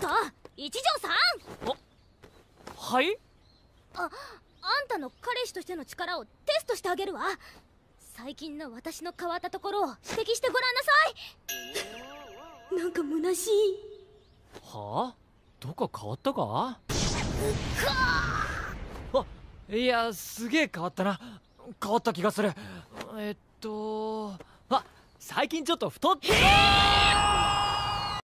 と一条さんはいああんたの彼氏としての力をテストしてあげるわ最近の私の変わったところを指摘してごらんなさいなんか虚しいはあどっか変わったかあいやすげえ変わったな変わった気がするえっとあ最近ちょっと太って、えー